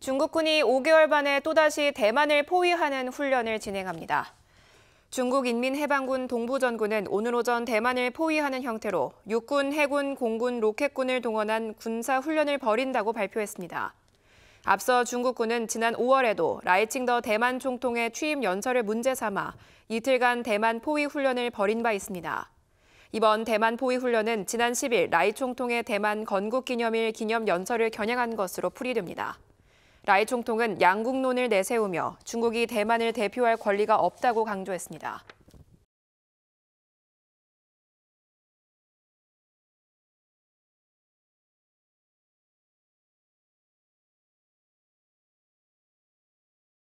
중국군이 5개월 만에 또다시 대만을 포위하는 훈련을 진행합니다. 중국인민해방군 동부전군은 오늘 오전 대만을 포위하는 형태로 육군, 해군, 공군, 로켓군을 동원한 군사 훈련을 벌인다고 발표했습니다. 앞서 중국군은 지난 5월에도 라이칭더 대만 총통의 취임 연설을 문제 삼아 이틀간 대만 포위 훈련을 벌인 바 있습니다. 이번 대만 포위 훈련은 지난 10일 라이 총통의 대만 건국 기념일 기념 연설을 겨냥한 것으로 풀이됩니다. 라이 총통은 양국론을 내세우며 중국이 대만을 대표할 권리가 없다고 강조했습니다.